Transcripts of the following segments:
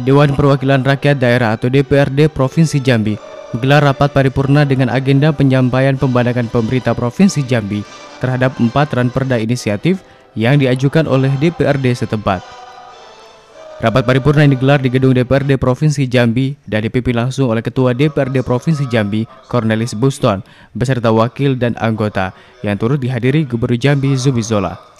Dewan Perwakilan Rakyat Daerah atau DPRD Provinsi Jambi menggelar rapat paripurna dengan agenda penyampaian pembandangan pemerintah Provinsi Jambi terhadap empat ranperda inisiatif yang diajukan oleh DPRD setempat. Rapat paripurna yang digelar di gedung DPRD Provinsi Jambi dan dipimpin langsung oleh Ketua DPRD Provinsi Jambi, Cornelis Buston, beserta wakil dan anggota yang turut dihadiri Gubernur Jambi Zubizola. Zola.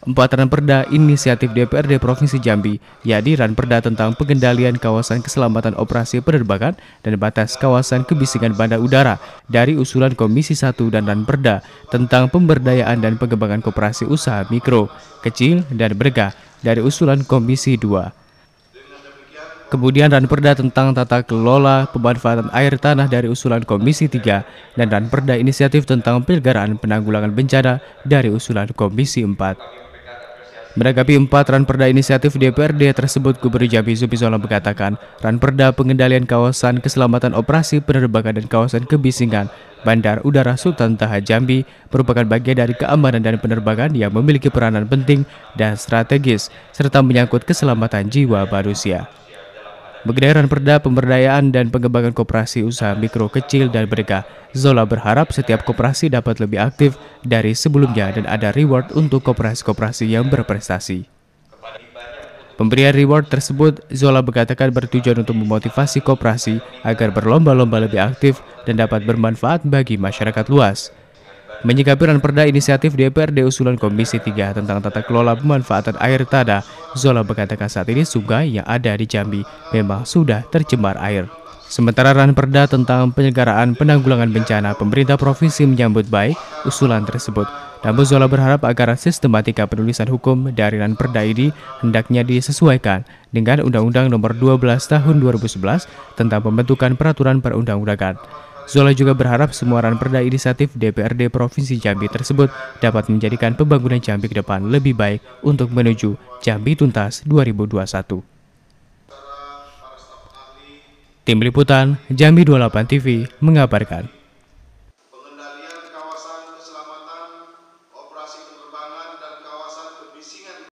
Empat ranperda inisiatif DPRD Provinsi Jambi, yakni ranperda tentang pengendalian kawasan keselamatan operasi penerbangan dan batas kawasan kebisingan bandar udara dari usulan Komisi 1 dan ranperda tentang pemberdayaan dan pengembangan koperasi usaha mikro, kecil, dan berga dari usulan Komisi 2. Kemudian Ranperda tentang tata kelola pemanfaatan air tanah dari usulan Komisi 3 dan Ranperda inisiatif tentang pilgaraan penanggulangan bencana dari usulan Komisi 4. Menanggapi empat ranperda inisiatif DPRD tersebut, Gubernur Jambi Zubizola mengatakan, ranperda perda pengendalian kawasan keselamatan operasi penerbangan dan kawasan kebisingan Bandar Udara Sultan Taha Jambi merupakan bagian dari keamanan dan penerbangan yang memiliki peranan penting dan strategis, serta menyangkut keselamatan jiwa manusia. Pegedaran perda pemberdayaan dan pengembangan koperasi usaha mikro kecil dan menengah, Zola berharap setiap koperasi dapat lebih aktif dari sebelumnya dan ada reward untuk koperasi-koperasi yang berprestasi. Pemberian reward tersebut, Zola mengatakan bertujuan untuk memotivasi koperasi agar berlomba-lomba lebih aktif dan dapat bermanfaat bagi masyarakat luas. Menyikapi perda inisiatif DPRD usulan Komisi 3 tentang tata kelola pemanfaatan air tada, Zola berkatakan saat ini sungai yang ada di Jambi memang sudah tercemar air. Sementara ran perda tentang penyegaraan penanggulangan bencana, pemerintah provinsi menyambut baik usulan tersebut. Namun Zola berharap agar sistematika penulisan hukum dari ran perda ini hendaknya disesuaikan dengan Undang-Undang Nomor 12 Tahun 2011 tentang pembentukan peraturan perundang-undangan. Zola juga berharap semua ran perda inisiatif DPRD Provinsi Jambi tersebut dapat menjadikan pembangunan Jambi ke depan lebih baik untuk menuju Jambi Tuntas 2021. Tim Liputan, Jambi 28 TV mengabarkan.